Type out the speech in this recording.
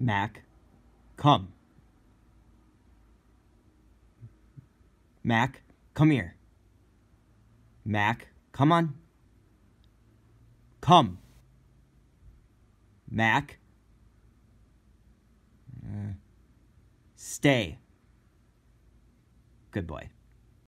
Mac, come. Mac, come here. Mac, come on. Come. Mac, uh, stay. Good boy.